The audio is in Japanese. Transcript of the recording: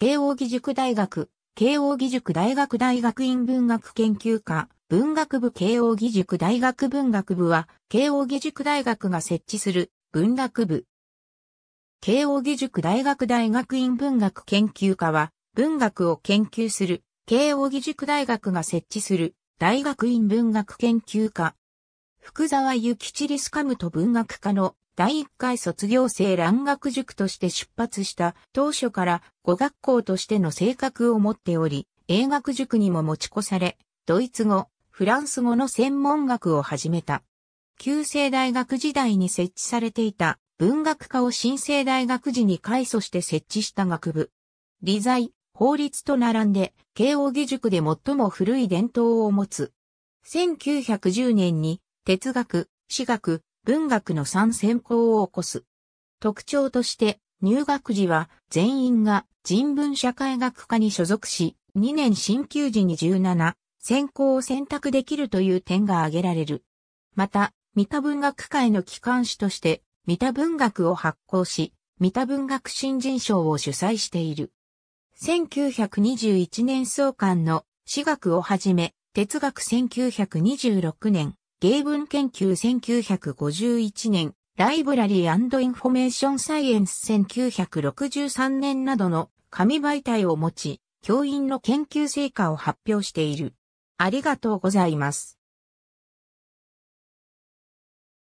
慶応義塾大学、慶応義塾大学大学院文学研究科、文学部慶応義塾大学文学部は、慶応義塾大学が設置する文学部。慶応義塾大学大学院文学研究科は、文学を研究する、慶応義塾大学が設置する、大学院文学研究科。福沢諭吉リスカムと文学科の第1回卒業生蘭学塾として出発した当初から語学校としての性格を持っており、英学塾にも持ち越され、ドイツ語、フランス語の専門学を始めた。旧制大学時代に設置されていた文学科を新制大学時に改祖して設置した学部。理財、法律と並んで、慶応義塾で最も古い伝統を持つ。1910年に、哲学、史学、文学の三選考を起こす。特徴として、入学時は全員が人文社会学科に所属し、2年進級時に17、選考を選択できるという点が挙げられる。また、三田文学会の機関紙として、三田文学を発行し、三田文学新人賞を主催している。1921年創刊の私学をはじめ、哲学1926年、芸文研究1951年、ライブラリーインフォメーションサイエンス1963年などの紙媒体を持ち、教員の研究成果を発表している。ありがとうございます。